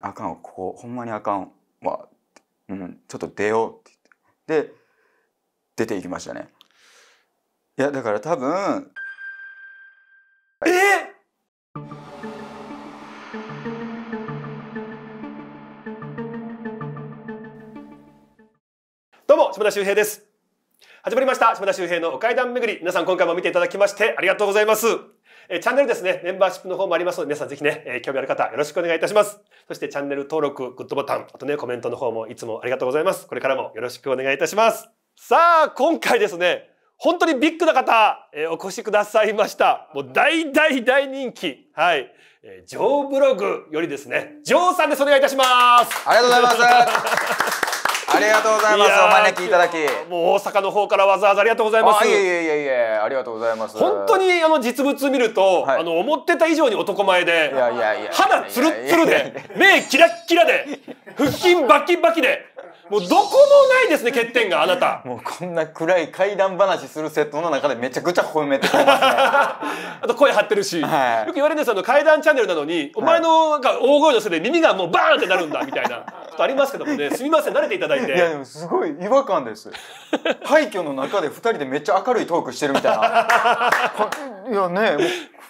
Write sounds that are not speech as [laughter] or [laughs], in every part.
あかんここほんまにあかんわ、うん、ちょっと出ようって言ってで出ていきましたねいやだから多分えっ、どうも島田秀平です始まりました島田周平のお階段巡り皆さん今回も見ていただきましてありがとうございますえチャンネルですね、メンバーシップの方もありますので、皆さんぜひね、え興味ある方よろしくお願いいたします。そしてチャンネル登録、グッドボタン、あとね、コメントの方もいつもありがとうございます。これからもよろしくお願いいたします。さあ、今回ですね、本当にビッグな方、えー、お越しくださいました。もう大大大人気。はい。えー、ジョーブログよりですね、ジョーさんです。お願いいたします。ありがとうございます。ありがとうございますお招きいただきもう大阪の方からわざわざありがとうございますいえいえいえいえありがとうございます本当にあの実物見ると、はい、あの思ってた以上に男前でいやいやいや肌ツルツルで目キラッキラで腹筋バキバキでもうどこもないですね欠点があなたもうこんな暗い怪談話するセットの中でめちゃくちゃ褒めてますね [laughs] あと声張ってるし、はい、よく言われるんですあの怪談チャンネルなのに、はい、お前のなんか大声のせいで耳がもうバーンってなるんだみたいなとありますけどもね [laughs] すみません慣れていただいていやすごい違和感です廃墟の中で二人でめっちゃ明るいトークしてるみたいな [laughs] いやね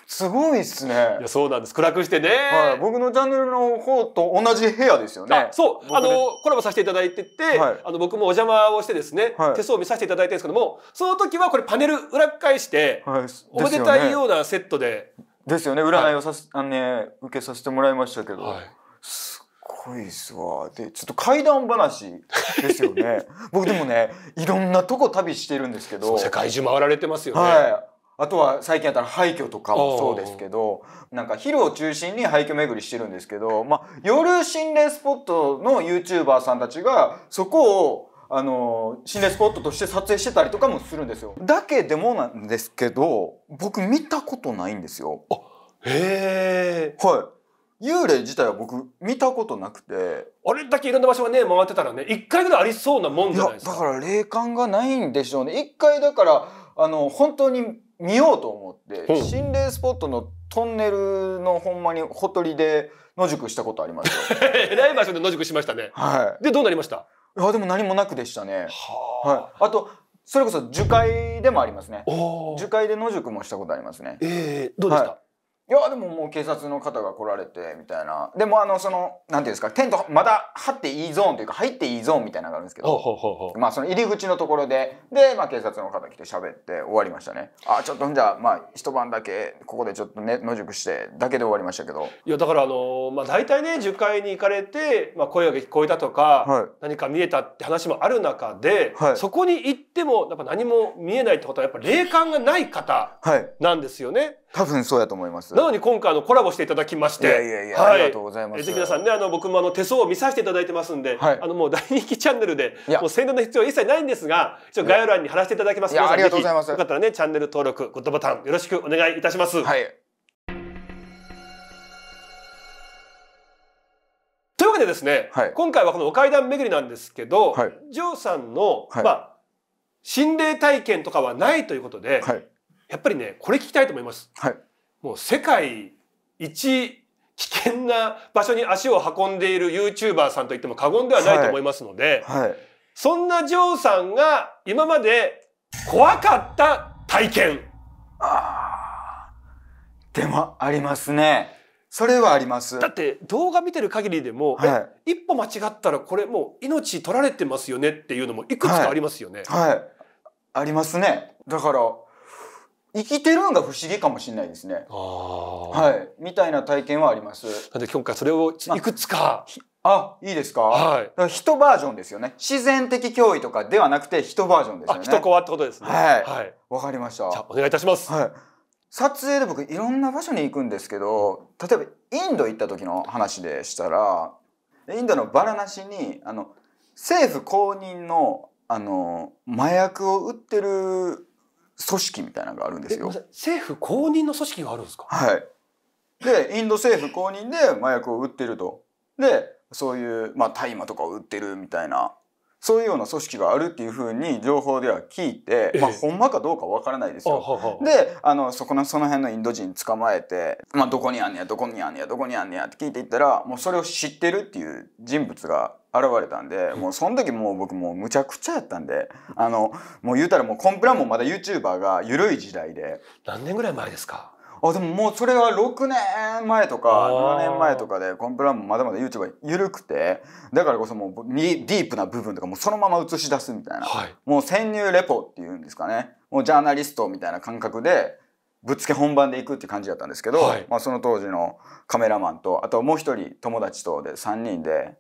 すごいっすね。いや、そうなんです。暗くしてね。はい。僕のチャンネルの方と同じ部屋ですよね。そう。ね、あの、コラボさせていただいてて、はい、あの、僕もお邪魔をしてですね、はい、手相を見させていただいてるんですけども、その時はこれパネル裏返して、はいおめでたいようなセットで。ですよね。占いをさす、あのね、受けさせてもらいましたけど。はいこいですわ。で、ちょっと怪談話ですよね。[laughs] 僕でもね、いろんなとこ旅してるんですけど。世界中回られてますよね。はい。あとは最近やったら廃墟とかもそうですけど、なんか昼を中心に廃墟巡りしてるんですけど、まあ、夜心霊スポットの YouTuber さんたちが、そこを、あの、心霊スポットとして撮影してたりとかもするんですよ。だけでもなんですけど、僕見たことないんですよ。あ、へえ。はい。幽霊自体は僕見たことなくてあれだけいろんな場所がね回ってたらね一回ぐらいありそうなもんじゃないですかだから霊感がないんでしょうね一回だからあの本当に見ようと思って、うん心霊スポットのトンネルのほんまにほとりで野宿したことありますよ [laughs] えらい場所で野宿しましたねはい。でどうなりましたいいやでも何もなくでしたねははいあとそれこそ樹海でもありますねお樹海で野宿もしたことありますねえー、どうでした、はいやでももう警察の方が来られてみたいなでもあのそのなんていうんですかテントまだ張っていいゾーンというか入っていいゾーンみたいなのがあるんですけどまあその入り口のところでで、まあ、警察の方来て喋って終わりましたねあちょっとじゃあまあ一晩だけここでちょっと、ね、野宿してだけで終わりましたけどいやだからあのー、まあ、大体ね樹海に行かれて、まあ、声が聞こえたとか、はい、何か見えたって話もある中で、はい、そこに行ってもやっぱ何も見えないってことはやっぱ霊感がない方なんですよね。はい多分そうやと思いますなのに今回のコラボしていただきましていやいやいや、はい、ありがとうございますぜひ皆さんねあの僕もあの手相を見させていただいてますんで、はい、あのもう大人気チャンネルでもう宣伝の必要は一切ないんですが一応概要欄に貼らせていただきますありがとうございますよかったらねチャンネル登録グッドボタンよろしくお願いいたしますはいというわけでですね、はい、今回はこのお階段巡りなんですけど、はい、ジョーさんの、まあ心霊体験とかはないということで、はいやっぱりねこれ聞きたいと思います。はい、もう世界一危険な場所に足を運んでいるユーチューバーさんといっても過言ではないと思いますので、はいはい、そんなジョーさんが今まで怖かった体験。あでもありますね。それはあります。だって動画見てる限りでも、はい、一歩間違ったらこれもう命取られてますよねっていうのもいくつかありますよね。はい、ありますね。だから生きてるのが不思議かもしれないですね。はい。みたいな体験はあります。なんで今回それをいくつか。あ、いいですかはい。人バージョンですよね。自然的脅威とかではなくて人バージョンですよね。人コアってことですね。はい。はい。わかりました。じゃあお願いいたします。はい。撮影で僕いろんな場所に行くんですけど、例えばインド行った時の話でしたら、インドのバラナシに、あの、政府公認の、あの、麻薬を売ってる組織みたいなのがあるんですよ。政府公認の組織があるんですか。はい。で、インド政府公認で麻薬を売ってると。で、そういうまあ大麻とかを売ってるみたいなそういうような組織があるっていうふうに情報では聞いて、まあ、ほんまかどうかわからないですよ。であのそこのその辺のインド人捕まえて、まあ、どこにあんねやどこにあんねやどこにあんねやって聞いていったらもうそれを知ってるっていう人物が現れたんで、もうその時もう僕もうむちゃくちゃやったんで、あの、もう言うたらもうコンプラもまだ YouTuber が緩い時代で。何年ぐらい前ですかあでももうそれは6年前とか7年前とかでコンプラもまだまだ YouTube は緩くてだからこそもうディープな部分とかもそのまま映し出すみたいな、はい、もう潜入レポっていうんですかねもうジャーナリストみたいな感覚でぶっつけ本番でいくって感じだったんですけど、はい、まあ、その当時のカメラマンとあともう一人友達とで3人で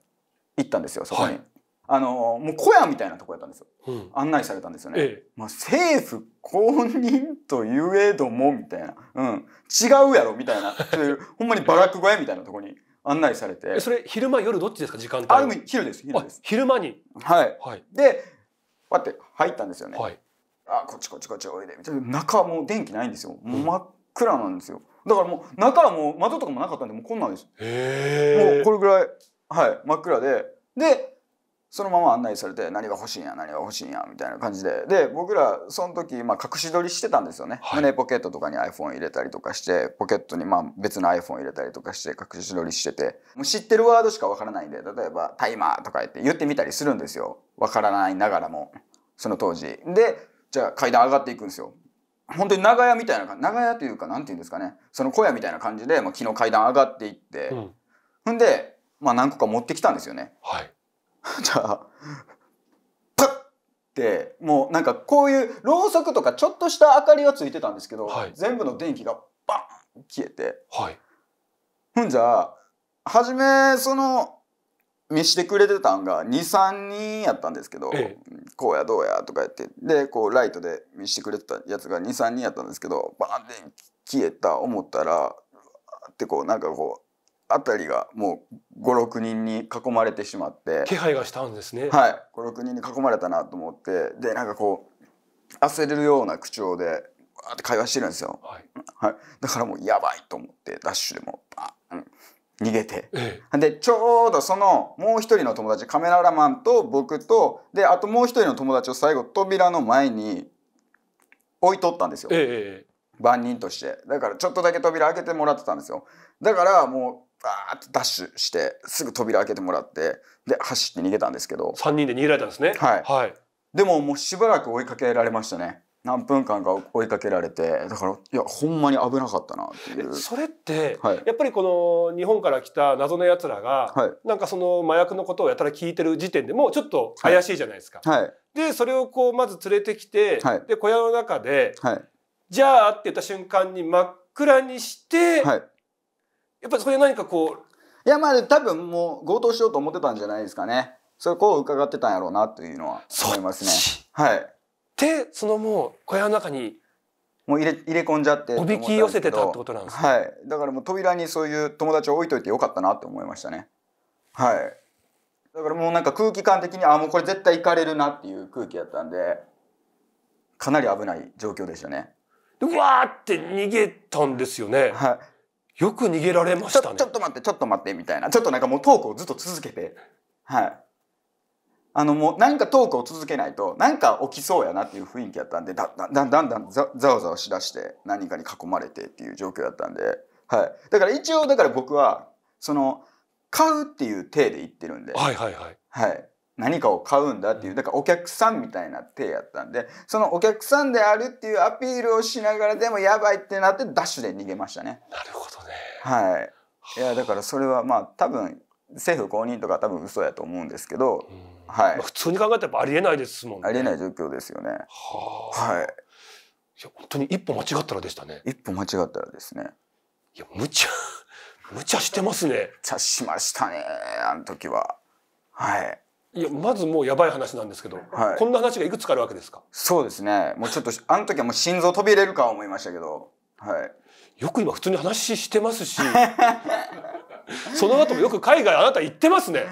行ったんですよそこに。はいあのもう小屋みたいなとこやったんですよ、うん、案内されたんですよね、ええ、まあ、政府公認といえどもみたいな、うん、違うやろみたいな [laughs] そういうほんまにバラック小屋みたいなとこに案内されてそれ昼間夜どっちですか時間帯あ昼です昼です昼間にはい、はい、でやって入ったんですよね、はい、あこっちこっちこっちおいでみたいな中もう電気ないんですよ、う真っ暗なんですよだからもう中はもう窓とかもなかったんでもうこんなんですもうこれぐらいはい真っ暗ででそのまま案内されて何が欲しいんや何が欲しいんやみたいな感じでで僕らその時、まあ、隠し撮りしてたんですよね、はい、胸ポケットとかに iPhone 入れたりとかしてポケットにまあ別の iPhone 入れたりとかして隠し撮りしててもう知ってるワードしかわからないんで例えば「タイマー」とか言って言ってみたりするんですよわからないながらもその当時でじゃあ階段上がっていくんですよ本当に長屋みたいな長屋というか何て言うんですかねその小屋みたいな感じで、まあ、昨日階段上がっていって、うん、んで、まあ、何個か持ってきたんですよね、はい、[laughs] じゃあパッってもうなんかこういうろうそくとかちょっとした明かりはついてたんですけど、はい、全部の電気がバン消えて、はい、ほんじゃ初めその見してくれてたんが23人やったんですけど、ええ、こうやどうやとか言ってでこうライトで見してくれてたやつが23人やったんですけどバーンって消えた思ったらってこうなんかこうあたりがもう56人に囲まれてしまって気配がしたんですねはい56人に囲まれたなと思ってでなんかこう焦れるような口調でわーって会話してるんですよ、はい、はい、だからもうやばいと思ってダッシュでもバーン逃げて、ええ、でちょうどそのもう一人の友達カメラマンと僕とであともう一人の友達を最後扉の前に置いとったんですよ、え、え、番人としてだからちょっとだけ扉開けてもらってたんですよだからもうバーってダッシュしてすぐ扉開けてもらってで走って逃げたんですけど3人で逃げられたんですねはい、はい、でももうしばらく追いかけられましたね何分間か追いかけられてだからいやほんまに危なかったなっていうそれって、はい、やっぱりこの日本から来た謎のやつらが、はい、なんかその麻薬のことをやたら聞いてる時点でもうちょっと怪しいじゃないですか、はい、はい、でそれをこうまず連れてきて、はい、で小屋の中で、はい、じゃあって言った瞬間に真っ暗にして、はい、やっぱりそれ何かこういやまあ多分もう強盗しようと思ってたんじゃないですかねそれこう伺ってたんやろうなというのは思いますねはいでそのもう小屋の中にもう入れ入れ込んじゃっておびき寄せてたってことなんです、ね、はいだからもう扉にそういう友達を置いといてよかったなって思いましたねはいだからもうなんか空気感的にああもうこれ絶対行かれるなっていう空気やったんでかなり危ない状況でしたねでわーって逃げたんですよねはいよく逃げられましたねちょっと待ってちょっと待ってみたいなちょっとなんかもうトークをずっと続けてはいあのもうなんかトークを続けないとなんか起きそうやなっていう雰囲気やったんでだだだんだんだんざわざわしだして何かに囲まれてっていう状況やったんで、はい、だから一応だから僕はその買うっていう体で言ってるんで、はいはいはいはい、何かを買うんだっていうだからお客さんみたいな体やったんでそのお客さんであるっていうアピールをしながらでもやばいってなってダッシュで逃げましたね。なるほどはい、いやだからそれはまあ多分政府公認とか多分嘘やと思うんですけど、はい、普通に考えたらありえないですもんねありえない状況ですよねは、はい、いや本当に一歩間違ったらでしたね一歩間違ったらですねいや無茶 [laughs] 無茶してますね無しましたねあの時ははいいやまずもうやばい話なんですけど、はい、こんな話がいくつかあるわけですかそうですねもうちょっとあの時はもう心臓飛び入れるか思いましたけどはいよく今普通に話してますし [laughs] その後もよく海外あなた行ってますね。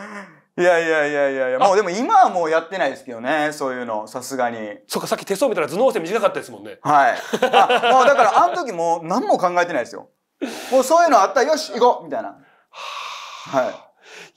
いやいやいやいやいや、もうでも今はもうやってないですけどね、そういうの、さすがに。そうか、さっき手相見たら頭脳線短かったですもんね。はい。あもだからあの時も何も考えてないですよ。もうそういうのあったらよし、行こうみたいな。は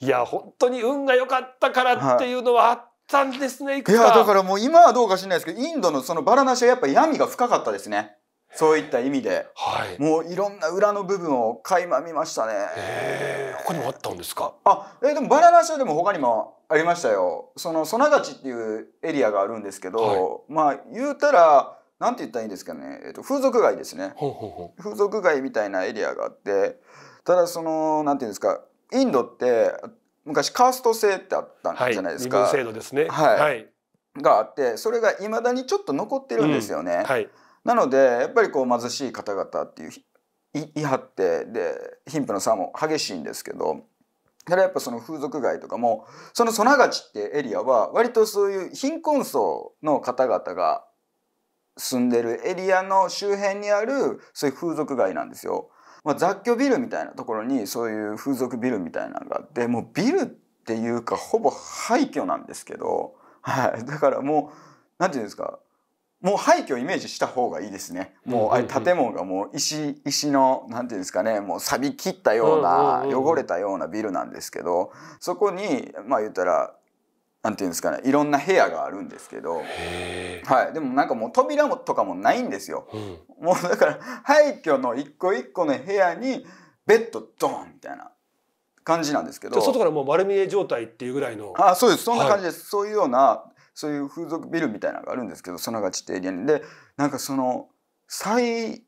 い。いや、本当に運が良かったからっていうのはあったんですね、はい、いくつか。いや、だからもう今はどうかしないですけど、インドのそのバラなしはやっぱ闇が深かったですね。そういった意味で、はい、もういろんな裏の部分を垣間見ましたね。えー、他にもあったんですかあ、えー、でもバナナ社でも他にもありましたよ。そのソナガチっていうエリアがあるんですけど、はい、まあ言うたら、なんて言ったらいいんですかね、えーと、風俗街ですねほうほうほう。風俗街みたいなエリアがあって、ただその、なんていうんですか、インドって昔カースト制ってあったんじゃないですか。はい、制度ですね。はい。はい、があって、それがいまだにちょっと残ってるんですよね。うん、はいなのでやっぱりこう貧しい方々っていういはってで貧富の差も激しいんですけどただやっぱその風俗街とかもそのソナガチってエリアは割とそういう貧困層の方々が住んでるエリアの周辺にあるそういう風俗街なんですよ。まあ、雑居ビルみたいなところにそういう風俗ビルみたいなのがあってもうビルっていうかほぼ廃墟なんですけど、はい、だからもう何て言うんですかもう廃墟をイメージした方がいいですね。もう、あれ建物がもう石、石の、なんていうんですかね、もう錆び切ったような、汚れたようなビルなんですけど、そこに、まあ言ったら、なんていうんですかねいろんな部屋があるんですけど、はい、でもなんかもう扉もとかもないんですよ、うん、もうだから廃墟の一個一個の部屋にベッドドンみたいな感じなんですけど外からもう丸見え状態っていうぐらいのあそうですそんな感じです、はい、そういうようなそういう風俗ビルみたいなのがあるんですけどそ砂がちってエリアに。でなんかその最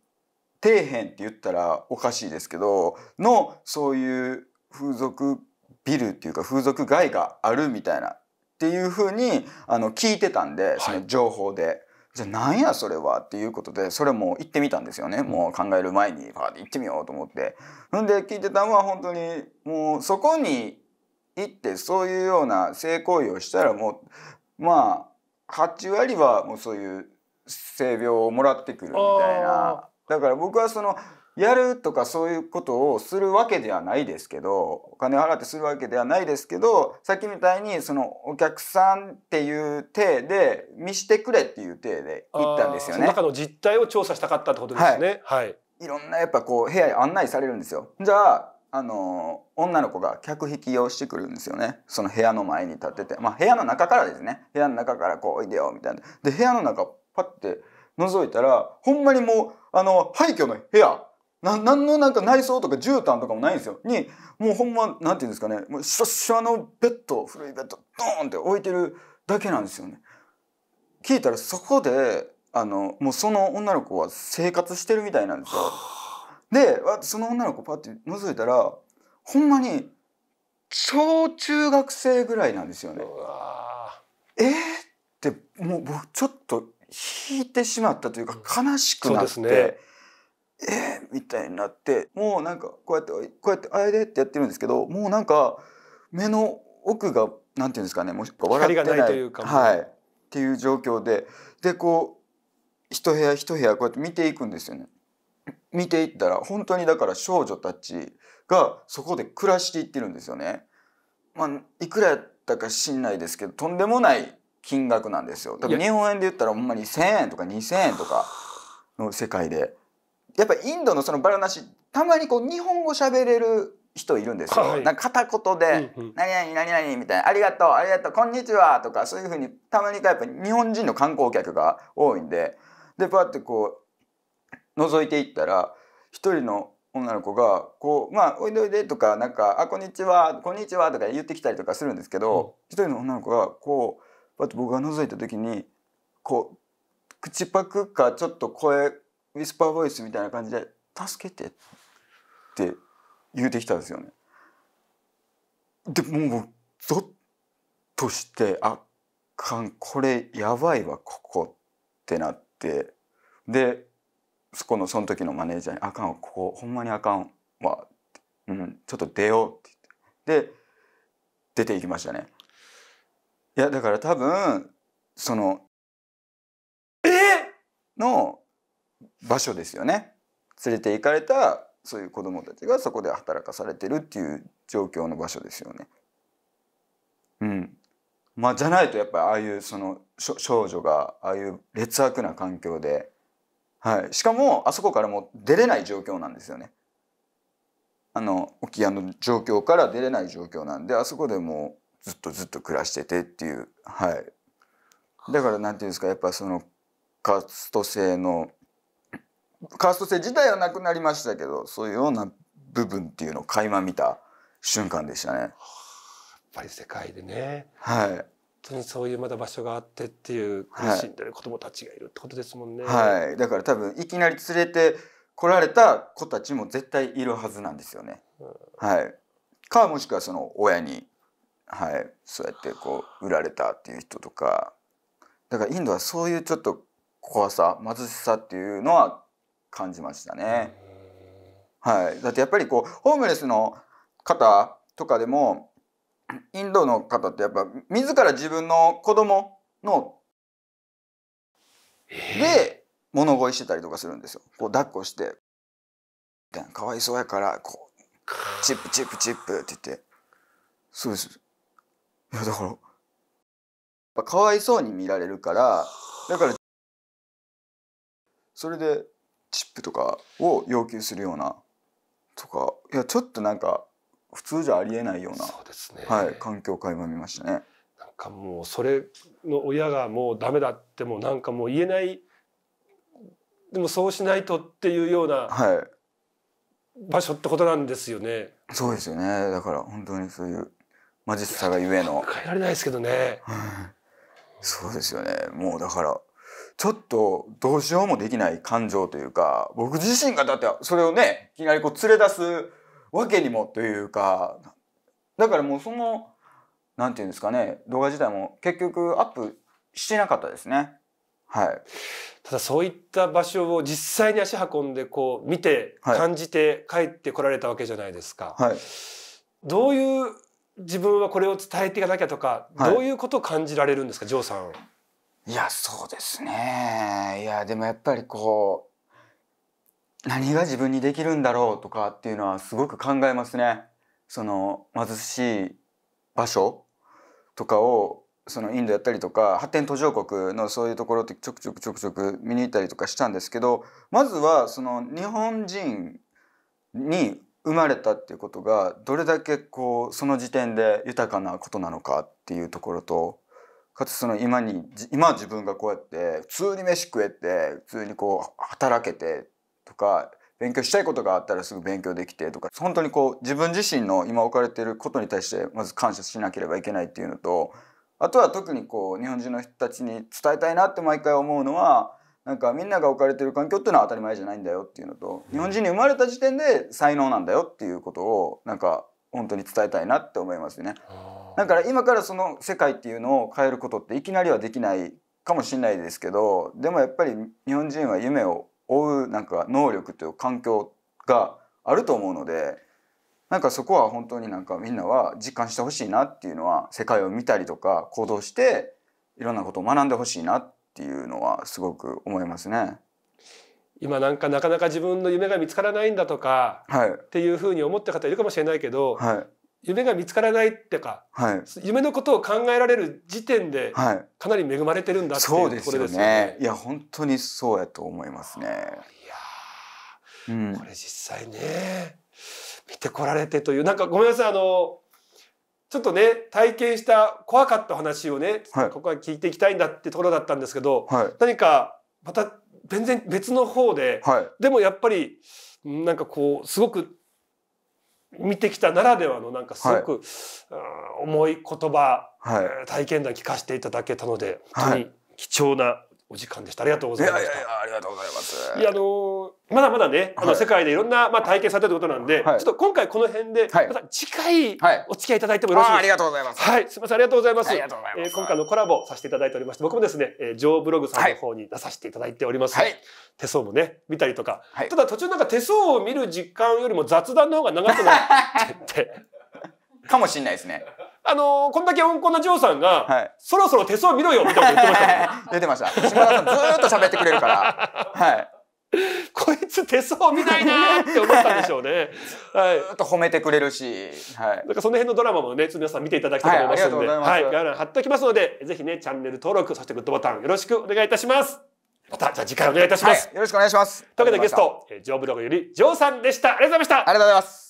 底辺って言ったらおかしいですけどのそういう風俗ビルっていうか風俗街があるみたいなっていうふうにあの聞いてたんで、その情報で。じゃあなんやそれはっていうことでそれも行ってみたんですよね、もう考える前にパーって行ってみようと思ってほんで聞いてたのは本当にもうそこに行ってそういうような性行為をしたらもうまあ8割はもうそういう性病をもらってくるみたいなだから僕はそのやるとかそういうことをするわけではないですけどお金を払ってするわけではないですけどさっきみたいにそのお客さんっていう体で見してくれっていう体で行ったんですよね。中の実態を調査したかったってことですね。はい、はい、いろんなやっぱこう部屋に案内されるんですよ。じゃああの女の子が客引きをしてくるんですよねその部屋の前に立ってて、まあ、部屋の中からですね部屋の中からこうおいでよみたいなで部屋の中パッて覗いたらほんまにもうあの廃墟の部屋な何のなんか内装とか絨毯とかもないんですよにもうほんまなんていうんですかねもうしょしょのベッド古いベッドドーンって置いてるだけなんですよね。聞いたらそこであのもうその女の子は生活してるみたいなんですよ。でその女の子パッて覗いたらほんまに小中学生ぐらいなんですよね。えー、ってもう僕ちょっと引いてしまったというか悲しくなって、うん、ね、えー、みたいになってもうなんかこうやってこうやってあれでってやってるんですけどもうなんか目の奥がなんていうんですかねもしは笑ってないというか、はい、っていう状況ででこう一部屋一部屋こうやって見ていくんですよね。見ていったら本当にだから少女たちがそこで暮らしていってるんですよね。まあ、いくらやったか知んないですけどとんでもない金額なんですよ。日本円で言ったらほんまに1,000円とか2,000円とかの世界で。やっぱインドのそのバラなしたまにこう日本語喋れる人いるんですよ。はい、なんか片言で「うんうん、何々何々」みたいな「ありがとうありがとうこんにちは」とかそういうふうにたまにやっぱ日本人の観光客が多いんででパッてこう覗いていったら一人の女の子がこう「まあおいでおいで」とか「なんかあこんにちはこんにちは」とか言ってきたりとかするんですけど、うん、一人の女の子がこうパッと僕が覗いた時にこう口パクかちょっと声ウィスパーボイスみたいな感じで「助けて」って言うてきたんですよね。でもうゾッとして「あかんこれやばいわここ」ってなってでそこのその時のマネージャーに「あかんここほんまにあかんわ」うん、ちょっと出よう」って言ってで出ていきましたね。いやだから多分その「えー、の場所ですよね。連れて行かれたそういう子どもたちがそこで働かされてるっていう状況の場所ですよね。うん、まあじゃないとやっぱりああいうその少女がああいう劣悪な環境ではい、しかもあそこからもう出れない状況なんですよね。あの沖屋の状況から出れない状況なんであそこでもうずっとずっと暮らしててっていうはいだから何て言うんですかやっぱそのカースト制のカースト制自体はなくなりましたけどそういうような部分っていうのを垣間見た瞬間でしたね。やっぱり世界でね、はい、当にそういうまだ場所があってっていう苦しんでる子供たちがいるってことですもんね。はい、はい、だから多分いきなり連れて来られた子たちも絶対いるはずなんですよね。うん、はい、かもしくはその親に、はい、そうやってこう売られたっていう人とかだからインドはそういうちょっと怖さ貧しさっていうのは感じましたね。はい、だってやっぱりこうホームレスの方とかでもインドの方ってやっぱ自ら自分の子供ので物乞いしてたりとかするんですよ。こう抱っこして「かわいそうやからこうチップチップチップ」って言ってそうですいやだからかわいそうに見られるからだからそれでチップとかを要求するようなとかいやちょっとなんか普通じゃありえないようなそうですね、はい、環境を垣間見ましたね。なんかもうそれの親がもうダメだってもなんかもう言えないでもそうしないとっていうような場所ってことなんですよね。はい、そうですよねだから本当にそういうマジさがゆえの。変えられないですけどね。そうですよねもうだからちょっとどうしようもできない感情というか僕自身がだってそれをねいきなりこう連れ出すわけにもというかだからもうその何て言うんですかね動画自体も結局アップしてなかったですね。はい、ただそういった場所を実際に足運んでこう見て感じて帰ってこられたわけじゃないですか。はい、どういう自分はこれを伝えていかなきゃとか、はい、どういうことを感じられるんですか、ジョーさん。いやそうですねいやでもやっぱりこ何が自分にできるんだろうとかっていうのはすごく考えますね。その貧しい場所とかをそのインドやったりとか発展途上国のそういうところってちょくちょくちょくちょく見に行ったりとかしたんですけどまずはその日本人に生まれたっていうことがどれだけこうその時点で豊かなことなのかっていうところとかつその今に今自分がこうやって普通に飯食えて普通にこう働けてとか勉強したいことがあったらすぐ勉強できてとか本当にこう自分自身の今置かれていることに対してまず感謝しなければいけないっていうのとあとは特にこう日本人の人たちに伝えたいなって毎回思うのはなんかみんなが置かれてる環境っていうのは当たり前じゃないんだよっていうのと日本人に生まれた時点で才能なんだよっていうことをなんか本当に伝えたいなって思いますね。だから今からその世界っていうのを変えることっていきなりはできないかもしれないですけどでもやっぱり日本人は夢を追うなんか能力という環境があると思うのでなんかそこは本当になんかみんなは実感してほしいなっていうのは世界を見たりとか行動していろんなことを学んでほしいなっていうのはすごく思いますね。今なんかなかなか自分の夢が見つからないんだとか、っていうふうに思った方いるかもしれないけど、はい、夢が見つからないってか、はい、夢のことを考えられる時点で、はい、かなり恵まれてるんだっていうところですよね。よねいや本当にそうやと思いますね。いや、うん、これ実際ね見てこられてというなんかごめんなさいあのちょっとね体験した怖かった話をね、はい、ここは聞いていきたいんだってところだったんですけど、何かまた全然別の方で、でもやっぱりなんかこうすごく見てきたならではのなんかすごく、重い言葉、体験談聞かせていただけたので本当に貴重なお時間でした。ありがとうございました。いやいやありがとうございます。いやあのー、まだまだね、あの世界でいろんな、はい、まあ体験されてることなんで、はい、ちょっと今回この辺で、はい、また次回お付き合いいただいてもよろしいですか。ありがとうございます。はい、すみませんありがとうございます。ありがとうございます。えー、今回のコラボさせていただいておりまして、僕もですね、えー、ジョーブログさんの方に出させていただいております。はい、手相もね見たりとか、ただ途中なんか手相を見る時間よりも雑談の方が長くなってて。かもしれないですね。あのー、こんだけ温厚なジョーさんが、はい、そろそろ手相見ろよみたいなこと言ってましたね、出 [laughs] てました。島田さんずっと喋ってくれるから。はい。こいつ手相見ないなって思ったんでしょうね。はい。ずっと褒めてくれるし、はい。なんかその辺のドラマもね、皆さん見ていただきたいと思いますので、はい、はい、概要欄貼っておきますので、ぜひね、チャンネル登録、そしてグッドボタンよろしくお願いいたします。また、じゃあ次回お願いいたします、はい、よろしくお願いします。というわけでゲスト、ジョーブログよりジョーさんでした。ありがとうございました。ありがとうございます。